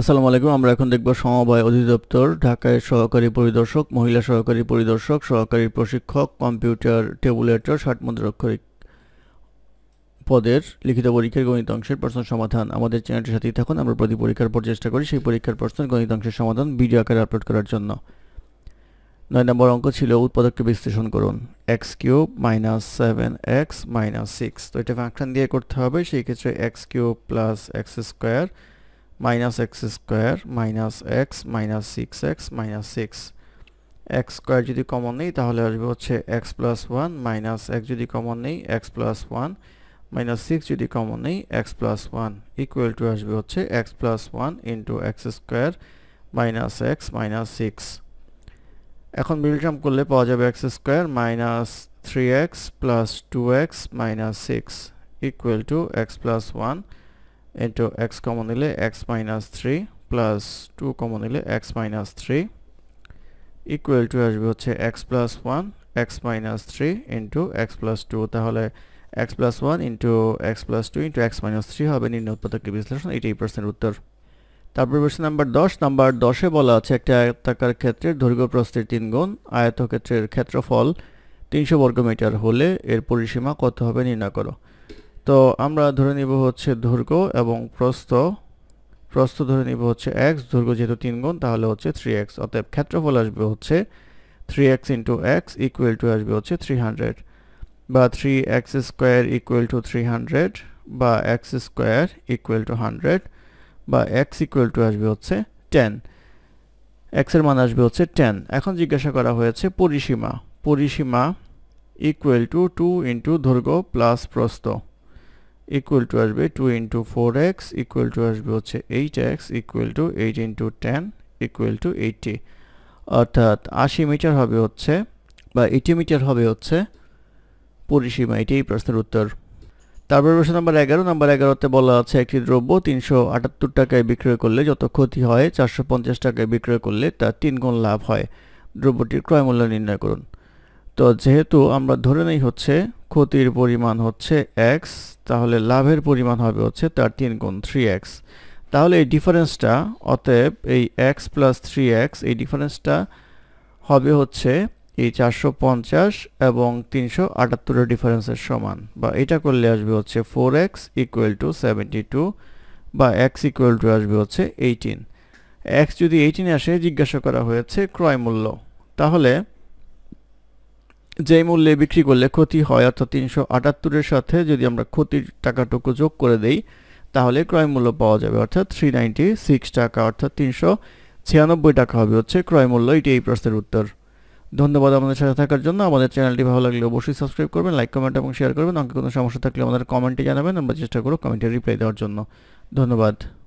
আসসালামু আলাইকুম আমরা এখন দেখব সমবায় অধিদপ্তর ঢাকায় সহকারী পরিদর্শক মহিলা সহকারী পরিদর্শক সহকারী প্রশিক্ষক কম্পিউটার টেবুলেটর ষাট মুদ্রাক্ষরিক পদের লিখিত পরীক্ষার গণিত অংশের প্রশ্ন সমাধান আমাদের চ্যানেলটির সাথেই থাকুন আমরা প্রতি পরীক্ষার পর চেষ্টা করি সেই পরীক্ষার প্রশ্নের গণিত অংশের সমাধান ভিডিও আকারে আপলোড করার জন্য নয় নম্বর অঙ্ক ছিল উৎপাদককে বিশ্লেষণ করুন x cube minus seven x minus six তো এটা ফাংশন দিয়ে করতে হবে সেই ক্ষেত্রে x cube plus x square minus x square minus x minus 6x minus 6 x square যদি কমন নেই তাহলে আসবে হচ্ছে x প্লাস 1 মাইনাস x যদি কমন নেই x প্লাস 1 মাইনাস 6 যদি কমন নেই x প্লাস 1 ইকুয়াল টু আসবে হচ্ছে x plus 1 into x square minus x minus 6 এখন বিলট্রাম করলে পাওয়া যাবে x square minus three x plus two x minus six equal to x plus one into x common নিলে x minus three plus two common নিলে x minus three equal to আসবে হচ্ছে x plus one x minus three into x plus two তাহলে x plus one into x plus two into x minus three হবে নিম্ন উৎপাদকের বিশ্লেষণ এটাই প্রশ্নের উত্তর তারপর প্রশ্ন নাম্বার দশ নাম্বার দশে বলা আছে একটা আয়তাকার ক্ষেত্রের দৈর্ঘ্য প্রস্থের তিন গুণ আয়তক্ষেত্রের ক্ষেত্রফল তিনশো বর্গমিটার হলে এর পরিসীমা কত হবে নির্ণয় করো তো আমরা ধরে নিব হচ্ছে দৈর্ঘ্য এবং প্রস্থ প্রস্থ ধরে নিব হচ্ছে এক্স দৈর্ঘ্য যেহেতু তিন গুণ তাহলে হচ্ছে থ্রি এক্স অতএব ক্ষেত্রফল আসবে হচ্ছে three x into x equal to আসবে হচ্ছে থ্রি হান্ড্রেড বা three x square equal to three hundred বা x square equal to hundred বা এক্স ইকুয়াল টু আসবে হচ্ছে টেন এক্সের মান আসবে হচ্ছে টেন এখন জিজ্ঞাসা করা হয়েছে পরিসীমা পরিসীমা ইকুয়াল টু টু ইন্টু দৈর্ঘ্য প্লাস প্রস্থ ইকুয়াল টু আসবে two into four x equal to আসবে হচ্ছে eight x equal to eight into ten equal to eighty অর্থাৎ আশি মিটার হবে হচ্ছে বা এইটি মিটার হবে হচ্ছে পরিসীমা এটি এই প্রশ্নের উত্তর তারপর প্রশ্ন নম্বর এগারো নম্বর এগারোতে বলা আছে একটি দ্রব্য তিনশো আটাত্তর টাকায় বিক্রয় করলে যত ক্ষতি হয় চারশো পঞ্চাশ টাকায় বিক্রয় করলে তার তিন গুণ লাভ হয় দ্রব্যটির ক্রয়মূল্য নির্ণয় করুন তো যেহেতু আমরা ধরে নেই হচ্ছে ক্ষতির পরিমাণ হচ্ছে এক্স তাহলে লাভের পরিমাণ হবে হচ্ছে তার তিন গুণ থ্রি এক্স তাহলে এই ডিফারেন্সটা অতএব এই এক্স প্লাস থ্রি এক্স এই ডিফারেন্সটা হবে হচ্ছে এই চারশো পঞ্চাশ এবং তিনশো আটাত্তরের ডিফারেন্সের সমান বা এটা করলে আসবে হচ্ছে four x equal to seventy two বা এক্স ইকুয়াল টু আসবে হচ্ছে এইটিন এক্স যদি এইটিনে আসে জিজ্ঞাসা করা হয়েছে ক্রয় মূল্য তাহলে যেই মূল্যে বিক্রি করলে ক্ষতি হয় অর্থাৎ তিনশো আটাত্তরের সাথে যদি আমরা ক্ষতির টাকাটুকু যোগ করে দেই তাহলে ক্রয় মূল্য পাওয়া যাবে অর্থাৎ থ্রি নাইনটি সিক্স টাকা অর্থাৎ তিনশো ছিয়ানব্বই টাকা হবে হচ্ছে ক্রয় মূল্য এটি এই প্রশ্নের উত্তর ধন্যবাদ আমাদের সাথে থাকার জন্য আমাদের চ্যানেলটি ভালো লাগলে অবশ্যই সাবস্ক্রাইব করবেন লাইক কমেন্ট এবং শেয়ার করবেন অঙ্কে কোনো সমস্যা থাকলে আমাদের কমেন্টে জানাবেন আমরা চেষ্টা করব কমেন্টে রিপ্লাই দেওয়ার জন্য ধন্যবাদ